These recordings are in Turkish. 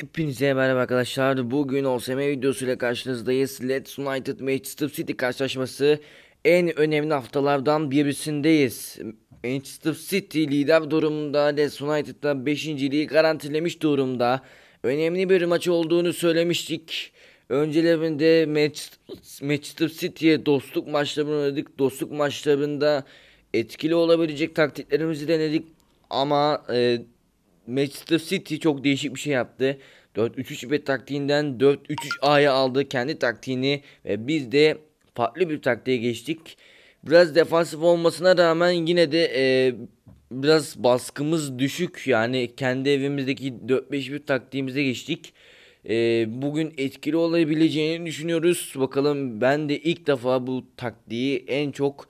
Hepinize merhaba arkadaşlar. Bugün OSM videosu ile karşınızdayız. Leeds United Manchester City karşılaşması en önemli haftalardan birisindeyiz. Manchester City lider durumda Leeds United'da 5. liği garantilemiş durumda. Önemli bir maç olduğunu söylemiştik. Öncelerinde Manchester City'ye dostluk maçlarını oynadık. Dostluk maçlarında etkili olabilecek taktiklerimizi denedik. Ama e, Manchester City çok değişik bir şey yaptı. 4-3-3 taktiğinden 4-3-3-A'ya aldı kendi taktiğini ve biz de farklı bir taktiğe geçtik. Biraz defansif olmasına rağmen yine de e, biraz baskımız düşük. Yani kendi evimizdeki 4-5-1 taktiğimize geçtik. E, bugün etkili olabileceğini düşünüyoruz. Bakalım ben de ilk defa bu taktiği en çok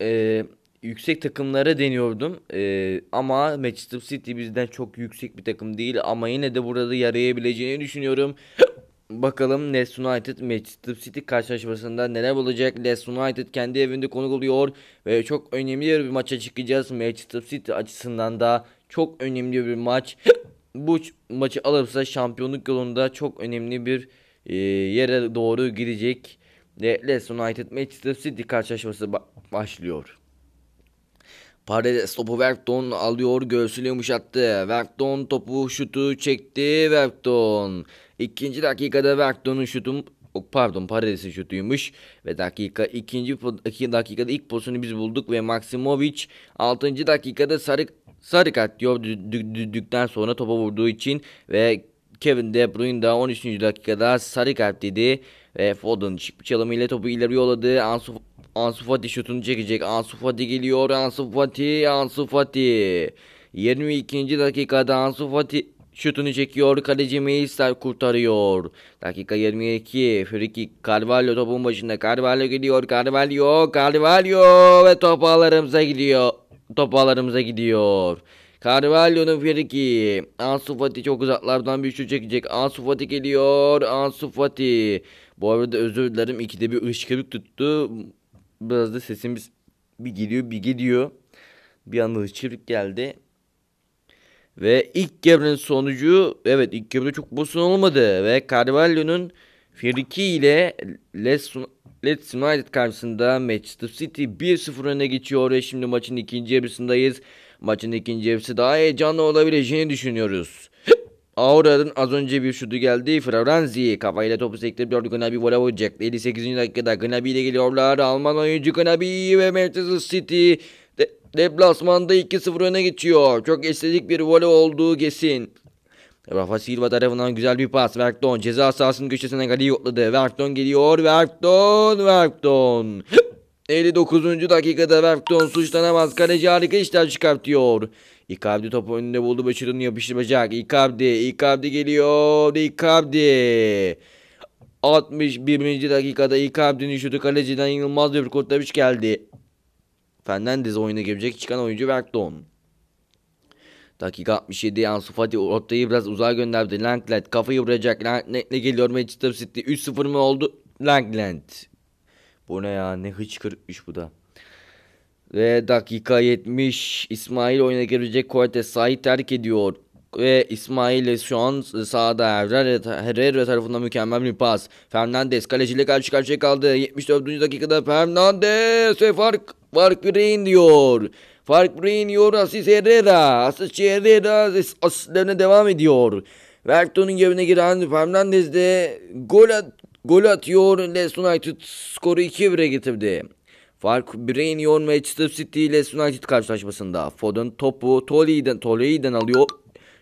e, yüksek takımlara deniyordum. Ee, ama Manchester City bizden çok yüksek bir takım değil ama yine de burada yarayabileceğini düşünüyorum. Bakalım Leeds United Manchester City karşılaşmasında neler olacak? Leeds United kendi evinde konuk oluyor ve çok önemli bir maça çıkacağız. Manchester City açısından da çok önemli bir maç. Bu maçı alırsa şampiyonluk yolunda çok önemli bir e, yere doğru gidecek. Leeds United Manchester City karşılaşması başlıyor. Paredes topu Verton alıyor göğsüyle yumuşattı. Verton topu şutu çekti Verton. İkinci dakikada Verton'un şutu oh, pardon Paredes'in şutuymuş ve dakika ikinci iki dakikada ilk pozisyonu biz bulduk ve Maksimovic 6. dakikada sarı sarı kart diyor düdükten sonra topa vurduğu için ve Kevin De Bruyne daha 13. dakikada sarı kart dedi ve Foden şık bir topu ileri yolladı. Ansu Ansu Fati şutunu çekecek. Ansu Fati geliyor. Ansu Fati. Ansu Fati. 22. dakikada Ansu Fati şutunu çekiyor. Kaleci Meisler kurtarıyor. Dakika 22. Friki Carvalho topun başında. Carvalho geliyor. Carvalho. Carvalho. Ve topalarımıza gidiyor. Topalarımıza ağlarımıza gidiyor. Carvalho'nun Friki. Ansu Fati çok uzaklardan bir şut çekecek. Ansu Fati geliyor. Ansu Fati. Bu arada özür dilerim. İkide bir ışkırık tuttu biraz da sesimiz bir gidiyor bir gidiyor. Bir anda hıçkırık geldi. Ve ilk gevrenin sonucu evet ilk gevre çok bosun olmadı. Ve Carvalho'nun Firiki ile Leeds United karşısında Manchester City 1-0 öne geçiyor ve şimdi maçın ikinci yarısındayız. Maçın ikinci yarısı daha heyecanlı olabileceğini düşünüyoruz. Aura'nın az önce bir şutu geldi. Florenzi kafayla topu sektirip dördü Gnabi vola vuracak. 58. dakikada Gnabi ile geliyorlar. Alman oyuncu Gnabi ve Manchester City deplasmanda 2-0 öne geçiyor. Çok estetik bir voley olduğu kesin. Rafa Silva tarafından güzel bir pas. Verton ceza sahasının köşesine kaleyi yokladı. Verton geliyor. Verton, Verton. 59. dakikada Verfton suçlanamaz. Kaleci harika işler çıkartıyor. Icardi topu önünde buldu. Başarını yapıştıracak. Icardi. Icardi geliyor. Icardi. 61. dakikada Icardi'nin şutu kaleciden inanılmaz bir kurtarış geldi. Fernandez oyuna girecek çıkan oyuncu Verton. Dakika 67 Ansu Fati ortayı biraz uzağa gönderdi. Langlet kafayı vuracak. Ne geliyor Manchester City. 3-0 mı oldu? Langland. Bu ne ya ne hıçkırıkmış bu da. Ve dakika 70 İsmail oyuna girecek Korte sahayı terk ediyor. Ve İsmail şu an sağda Herrera, Herrera tarafından mükemmel bir pas. Fernandez kaleciyle karşı karşıya kaldı. 74. dakikada Fernandez ve fark, fark Green diyor. Fark Green diyor Asis Herrera. Asis Herrera asistlerine devam ediyor. Verton'un yerine giren Fernandez de gol Gol atıyor Leicester United skoru 2-1'e getirdi. Fark bire iniyor Manchester City ile United karşılaşmasında. Foden topu Tolley'den Tolley'den alıyor.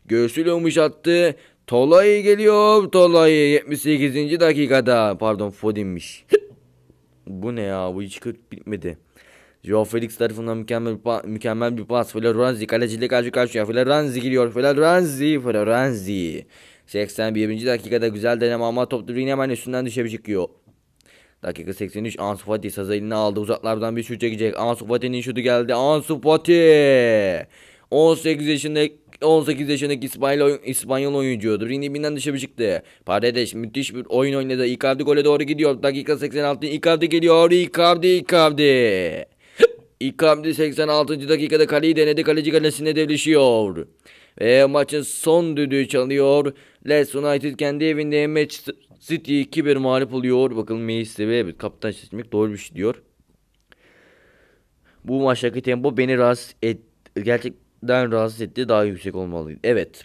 Göğsüyle umuş attı. Tolay geliyor. Tolay 78. dakikada. Pardon Foden'miş. bu ne ya? Bu hiç kırk bitmedi. Joao Felix tarafından mükemmel bir, mükemmel bir pas. Feler Ranzi kaleciyle karşı karşıya. Feler Ranzi giriyor. Feler Ranzi. Feler Ranzi. 81. dakikada güzel deneme ama top dribbling hemen üstünden dışarı çıkıyor. Dakika 83 Ansu Fati sazı eline aldı. Uzaklardan bir şut çekecek. Ansu Fati'nin şutu geldi. Ansu Fati. 18 yaşındaki 18 yaşındaki İspanyol, oyun, İspanyol oyuncu Rindibinden dışarı çıktı. Paredes müthiş bir oyun oynadı. Icardi gole doğru gidiyor. Dakika 86 Icardi geliyor. Icardi Icardi. Icardi 86. dakikada kaleyi denedi. Kaleci kalesine devleşiyor. Ve maçın son düdüğü çalıyor. Leeds United kendi evinde Manchester City 2-1 mağlup oluyor. Bakın Meis'i ve kaptan seçmek doğru bir şey diyor. Bu maçtaki tempo beni rahatsız et gerçekten rahatsız etti. Daha yüksek olmalıydı. Evet.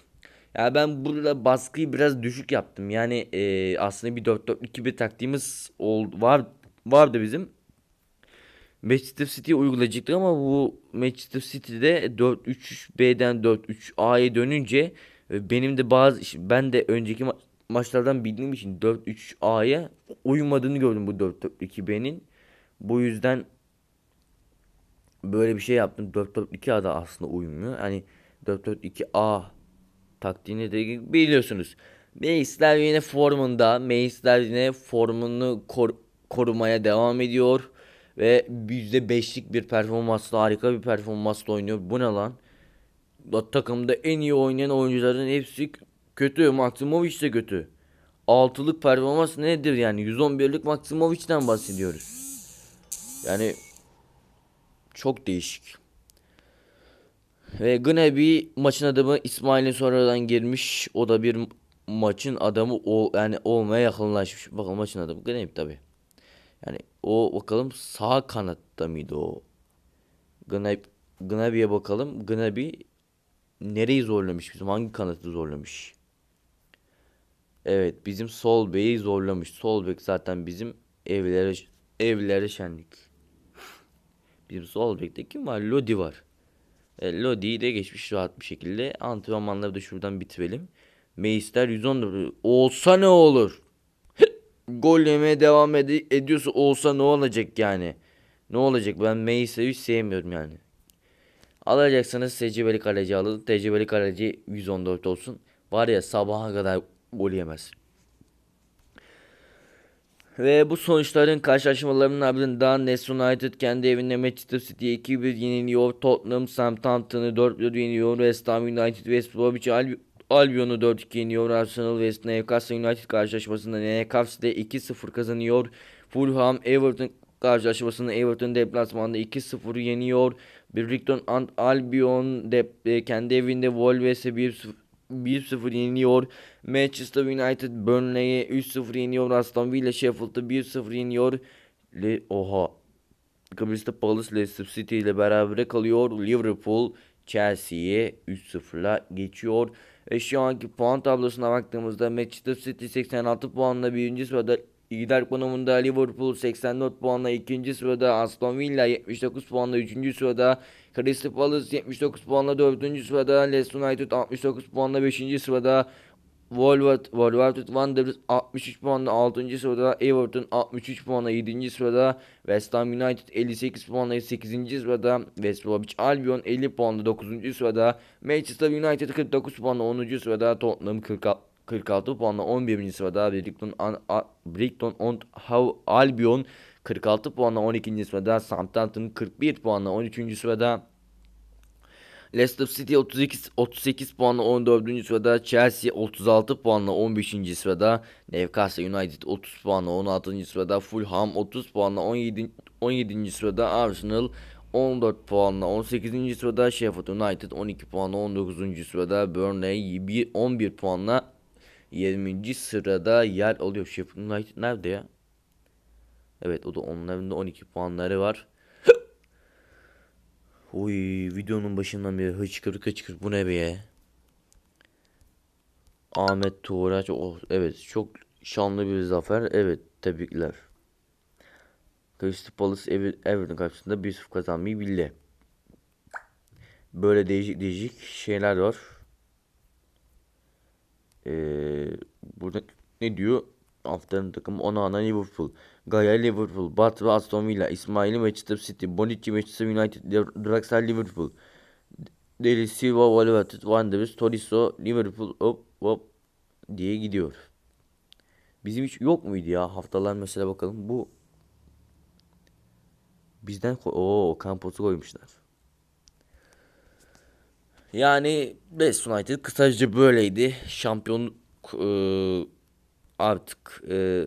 Ya yani ben burada baskıyı biraz düşük yaptım. Yani e, aslında bir 4-4-2 bir taktiğimiz ol, var vardı bizim. Manchester City uygulayacaktık ama bu Manchester City'de 4-3-3-B'den 4-3-A'ya dönünce e, benim de bazı ben de önceki ma- maçlardan bildiğim için 4-3-A'ya uymadığını gördüm bu 4-4-2-B'nin. Bu yüzden böyle bir şey yaptım. 4-4-2A da aslında uymuyor. Hani 4-4-2A taktiğini de biliyorsunuz. Meisler yine formunda. Meisler yine formunu kor- korumaya devam ediyor. Ve %5'lik bir performansla harika bir performansla oynuyor. Bu ne lan? Takımda en iyi oynayan oyuncuların hepsi kötü. Maksimovic de kötü. Altılık performans nedir yani? 111'lik Maksimovic'den bahsediyoruz. Yani çok değişik. Ve Gnaby maçın adamı İsmail'in sonradan girmiş. O da bir maçın adamı ol, yani olmaya yakınlaşmış. Bakın maçın adamı Gnaby tabii. Yani o bakalım sağ kanatta mıydı o? Gnab Gnabi'ye bakalım. Gnabi nereyi zorlamış bizim? Hangi kanatı zorlamış? Evet bizim sol beyi zorlamış. Sol bek zaten bizim evlere evlere şenlik. Bizim sol bekte kim var? Lodi var. E, Lodi'yi de geçmiş rahat bir şekilde. Antrenmanları da şuradan bitirelim. Meister 114 olsa ne olur? gol yemeye devam ed- ediyorsa olsa ne olacak yani? Ne olacak? Ben Meisa'yı hiç sevmiyorum yani. Alacaksanız tecrübeli kaleci alın. Tecrübeli kaleci 114 olsun. Var ya sabaha kadar gol yemez. Ve bu sonuçların karşılaşmalarının ardından Newcastle United kendi evinde Manchester City'ye 2-1 yeniliyor. Tottenham Southampton'ı 4-1 yeniliyor. West Ham United West Bromwich Albion'u 4-2 yeniyor. Arsenal West Newcastle United karşılaşmasında Newcastle 2-0 kazanıyor. Fulham Everton karşılaşmasında Everton deplasmanda 2-0 yeniyor. Brighton and Albion dep e, kendi evinde Wolves'e 1-0 yeniliyor. Manchester United Burnley'e 3-0 yeniyor Aston Villa Sheffield'ı 1-0 yeniliyor. Le Oha. Kıbrıs'ta Palace Leicester City ile beraber kalıyor. Liverpool Chelsea'ye 3-0'la geçiyor. E, şu anki puan tablosuna baktığımızda Manchester City 86 puanla birinci sırada lider konumunda Liverpool 84 puanla ikinci sırada Aston Villa 79 puanla üçüncü sırada Crystal Palace 79 puanla dördüncü sırada Leicester United 69 puanla beşinci sırada Wolverhampton Wanderers 63 puanla 6. sırada, Everton 63 puanla 7. sırada, West Ham United 58 puanla 8. sırada, West Bromwich Albion 50 puanla 9. sırada, Manchester United 49 puanla 10. sırada, Tottenham 46 46 puanla 11. sırada Brighton, Brighton and How Albion 46 puanla 12. sırada Southampton 41 puanla 13. sırada Leicester City 32 38 puanla 14. sırada, Chelsea 36 puanla 15. sırada, Newcastle United 30 puanla 16. sırada, Fulham 30 puanla 17. 17. sırada, Arsenal 14 puanla 18. sırada, Sheffield United 12 puanla 19. sırada, Burnley 11 puanla 20. sırada yer alıyor. Sheffield United nerede ya? Evet o da onların da 12 puanları var. Oy videonun başından beri hıçkırık hıçkırık bu ne be? Ahmet Tuğraç oh, evet çok şanlı bir zafer evet tebrikler. Crystal Palace Ever Everton karşısında 1-0 kazanmayı bildi. Böyle değişik değişik şeyler var. Ee, burada ne diyor? haftanın takımı Onana Liverpool, Gaya Liverpool, Bat ve Aston Villa, İsmail Manchester City, Bonici Manchester United, Draxler Liverpool, Deli Silva, Valverde, Van de Beek, Tolisso, Liverpool hop hop diye gidiyor. Bizim hiç yok muydu ya haftalar mesela bakalım bu bizden o kampotu koymuşlar. Yani Best United kısaca böyleydi. Şampiyon e, artık e,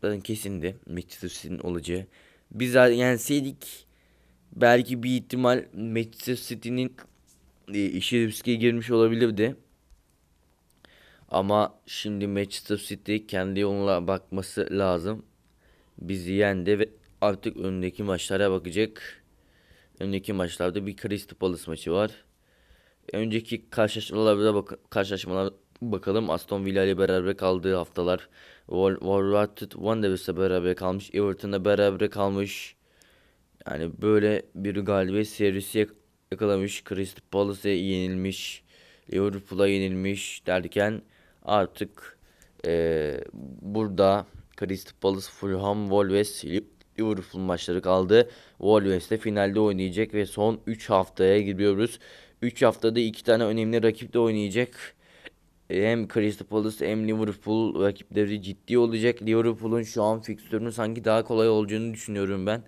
zaten kesindi Manchester City'nin olacağı. Biz yenseydik belki bir ihtimal Manchester City'nin e, işi riske girmiş olabilirdi. Ama şimdi Manchester City kendi yoluna bakması lazım. Bizi yendi ve artık önündeki maçlara bakacak. Önündeki maçlarda bir Crystal Palace maçı var. Önceki karşılaşmalara bak karşılaşmalar Bakalım Aston Villa ile beraber kaldığı haftalar. Wolverhampton Wanderers'la beraber kalmış. Everton'la beraber kalmış. Yani böyle bir galibiyet serisi yakalamış. Crystal Palace'e yenilmiş. Liverpool'a yenilmiş derken artık e, burada Crystal Palace, Fulham, Wolves, Liverpool maçları kaldı. Wolves de finalde oynayacak ve son 3 haftaya giriyoruz. 3 haftada 2 tane önemli rakip de oynayacak hem Crystal Palace hem Liverpool rakipleri ciddi olacak. Liverpool'un şu an fikstürünün sanki daha kolay olacağını düşünüyorum ben.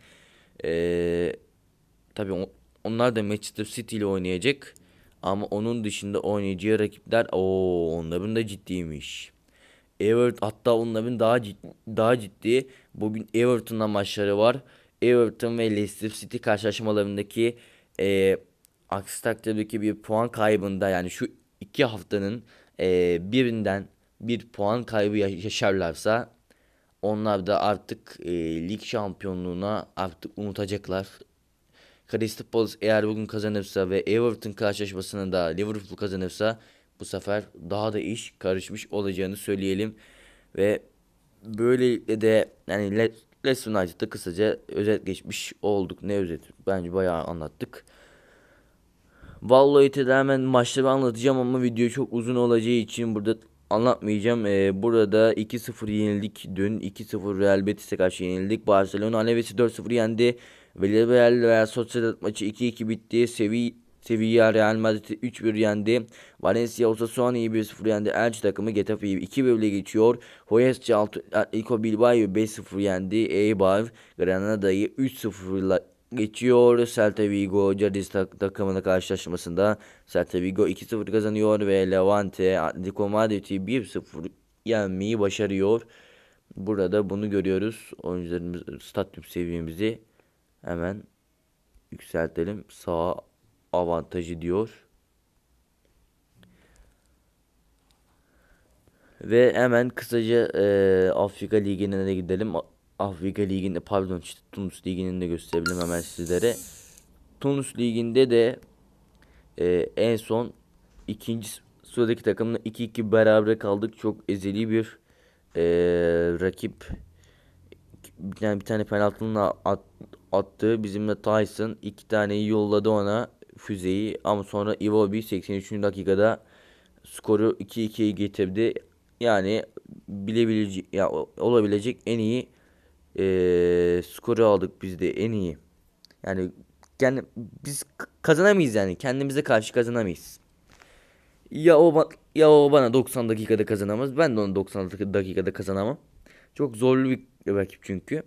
Ee, tabii on, onlar da Manchester City ile oynayacak. Ama onun dışında oynayacağı rakipler o onların da ciddiymiş. Everton hatta onların daha ciddi, daha ciddi bugün Everton'la maçları var. Everton ve Leicester City karşılaşmalarındaki e, aksi takdirdeki bir puan kaybında yani şu iki haftanın e, birinden bir puan kaybı yaşarlarsa onlar da artık e, lig şampiyonluğuna artık unutacaklar. Crystal Palace eğer bugün kazanırsa ve Everton karşılaşmasını da Liverpool kazanırsa bu sefer daha da iş karışmış olacağını söyleyelim. Ve böylelikle de yani Leicester United'da kısaca özet geçmiş olduk. Ne özet? Bence bayağı anlattık. Vallahi tamamen maçları anlatacağım ama video çok uzun olacağı için burada anlatmayacağım. Ee, burada 2-0 yenildik dün. 2-0 Real Betis'e karşı yenildik. Barcelona Alaves'i 4-0 yendi. Villarreal Real Sociedad maçı 2-2 bitti. Sevi Sevilla Real Madrid 3-1 yendi. Valencia Osasuna'yı 1-0 yendi. Elçi takımı Getafe'yi 2 ile geçiyor. Huesca Atletico Bilbao 5-0 yendi. Eibar Granada'yı 3-0'la geçiyor. Celta Vigo Cadiz takımının karşılaşmasında Celta Vigo 2-0 kazanıyor ve Levante Atletico Madrid'i 1-0 yenmeyi başarıyor. Burada bunu görüyoruz. Oyuncularımız stadyum seviyemizi hemen yükseltelim. Sağ avantajı diyor. Ve hemen kısaca e, Afrika Ligi'ne de gidelim. Afrika ah, Ligi'nde pardon işte Tunus Ligi'nin de gösterebilirim hemen sizlere. Tunus Ligi'nde de e, en son ikinci sıradaki takımla 2-2 beraber kaldık. Çok ezeli bir e, rakip. Yani bir tane penaltının at, attığı bizimle Tyson iki tane yolladı ona füzeyi ama sonra Iwobi 83. dakikada skoru 2-2'ye getirdi. Yani bilebilecek ya olabilecek en iyi e, skoru aldık biz de en iyi. Yani yani biz kazanamayız yani. Kendimize karşı kazanamayız. Ya o ya o bana 90 dakikada kazanamaz. Ben de onu 90 dakikada kazanamam. Çok zorlu bir rakip çünkü.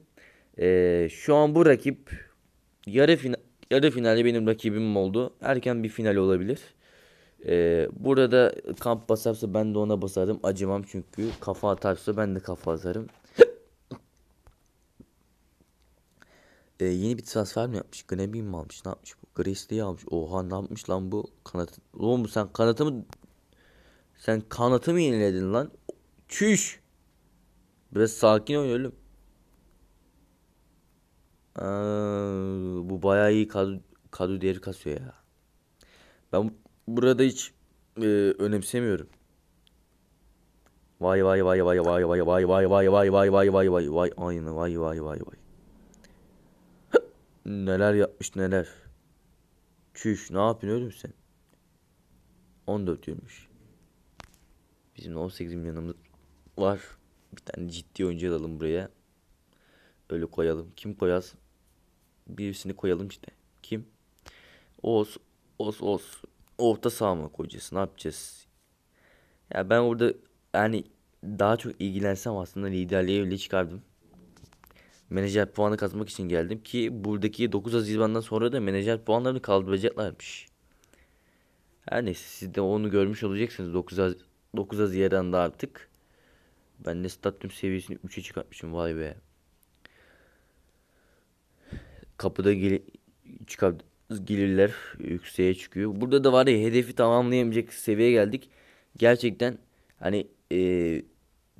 Ee, şu an bu rakip yarı final yarı finalde benim rakibim oldu. Erken bir final olabilir. Ee, burada kamp basarsa ben de ona basarım. Acımam çünkü kafa atarsa ben de kafa atarım. e, yeni bir transfer mi yapmış? Gnabry mi almış? Ne yapmış bu? Gracely'i almış. Oha ne yapmış lan bu? Kanat. Oğlum sen kanatı mı sen kanatı mı yeniledin lan? Çüş. Biraz sakin ol oğlum. Aa, bu bayağı iyi kadro, kadro değeri kasıyor ya. Ben burada hiç e, önemsemiyorum. Vay vay vay vay vay vay vay vay vay vay vay vay vay vay vay aynı vay vay vay vay. Neler yapmış neler. Çüş ne yapıyorsun oğlum sen? 14 diyormuş. Bizim 18 milyonumuz var. Bir tane ciddi oyuncu alalım buraya. Öyle koyalım. Kim koyaz? Birisini koyalım işte. Kim? Oz, Oz, Oz. Orta saha mı koyacağız? Ne yapacağız? Ya ben orada yani daha çok ilgilensem aslında liderliği öyle çıkardım menajer puanı kazanmak için geldim ki buradaki 9 Haziran'dan sonra da menajer puanlarını kaldıracaklarmış. Her neyse siz de onu görmüş olacaksınız 9 az 9 Haziran'da artık. Ben de stadyum seviyesini 3'e çıkartmışım vay be. Kapıda gel çıkar gelirler yükseğe çıkıyor. Burada da var ya hedefi tamamlayamayacak seviyeye geldik. Gerçekten hani e,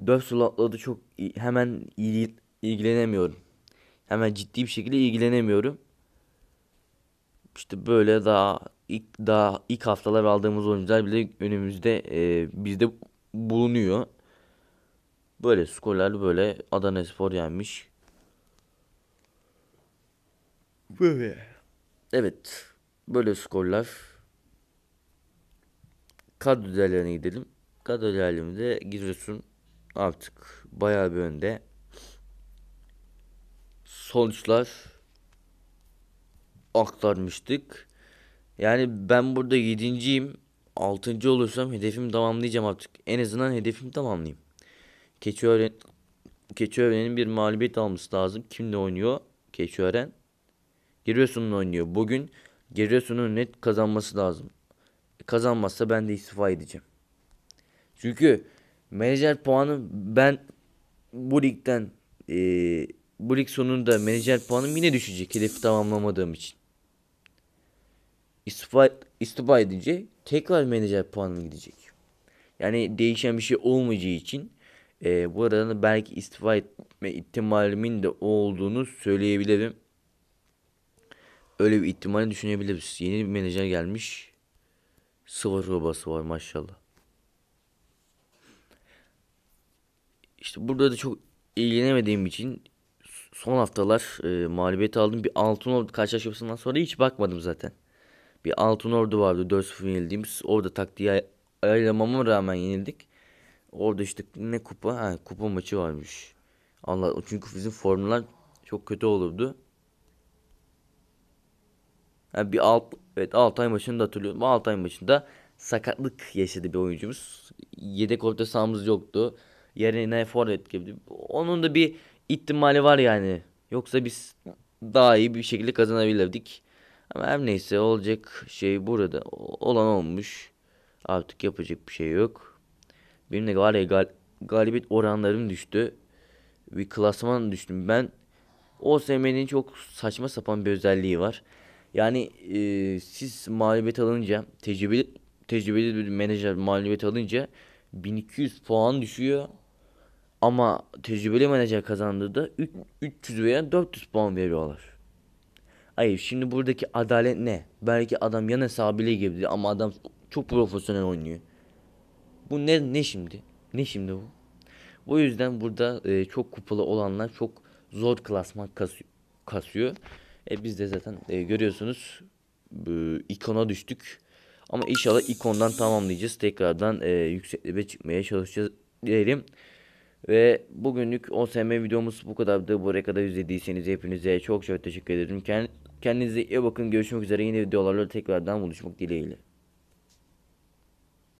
4 slotladı çok hemen iyi ilgilenemiyorum. Hemen ciddi bir şekilde ilgilenemiyorum. İşte böyle daha ilk daha ilk haftalar aldığımız oyuncular bile önümüzde e, bizde bulunuyor. Böyle skorlarla böyle Adanaspor yenmiş. Böyle. Evet. Böyle skorlar. Kadro değerlerine gidelim. Kadro değerlerinde Giresun artık bayağı bir önde sonuçlar aktarmıştık. Yani ben burada yedinciyim. Altıncı olursam hedefimi tamamlayacağım artık. En azından hedefimi tamamlayayım. Keçiören Keçiören'in bir mağlubiyet alması lazım. Kimle oynuyor? Keçiören. Giresun'la oynuyor. Bugün Giresun'un net kazanması lazım. Kazanmazsa ben de istifa edeceğim. Çünkü menajer puanı ben bu ligden eee bu lig sonunda menajer puanım yine düşecek hedefi tamamlamadığım için. İstifa, istifa edince tekrar menajer puanım gidecek. Yani değişen bir şey olmayacağı için e, bu arada belki istifa etme ihtimalimin de olduğunu söyleyebilirim. Öyle bir ihtimali düşünebiliriz. Yeni bir menajer gelmiş. Sıvır robası var maşallah. İşte burada da çok ilgilenemediğim için son haftalar e, mağlubiyet aldım. Bir altın ordu karşılaşmasından sonra hiç bakmadım zaten. Bir altın ordu vardı 4-0 yenildiğimiz. Orada taktiği ayarlamama rağmen yenildik. Orada işte ne kupa? Ha, kupa maçı varmış. Allah çünkü bizim formlar çok kötü olurdu. Yani bir alt, evet Altay maçını da hatırlıyorum. Altay maçında sakatlık yaşadı bir oyuncumuz. Yedek orta sahamız yoktu. Yerine forvet gibi. Onun da bir ihtimali var yani. Yoksa biz daha iyi bir şekilde kazanabilirdik. Ama her neyse olacak şey burada olan olmuş. Artık yapacak bir şey yok. Benim de var ya gal galibiyet oranlarım düştü. Bir klasman düştüm ben. o OSM'nin çok saçma sapan bir özelliği var. Yani e, siz mağlubiyet alınca tecrübeli tecrübeli bir menajer mağlubiyet alınca 1200 puan düşüyor. Ama tecrübeli menajer kazandığında 300 veya 400 puan veriyorlar. Hayır şimdi buradaki adalet ne? Belki adam yan hesabıyla girdi ama adam çok profesyonel oynuyor. Bu ne ne şimdi? Ne şimdi bu? O yüzden burada e, çok kupalı olanlar çok zor klasman kasıyor. kasıyor. E, biz de zaten e, görüyorsunuz e, ikona düştük. Ama inşallah ikondan tamamlayacağız. Tekrardan e, yüksekliğe çıkmaya çalışacağız diyelim. Ve bugünlük OSM videomuz bu kadardı. Buraya kadar izlediyseniz hepinize çok çok teşekkür ederim. Kendinize iyi bakın. Görüşmek üzere. Yeni videolarla tekrardan buluşmak dileğiyle.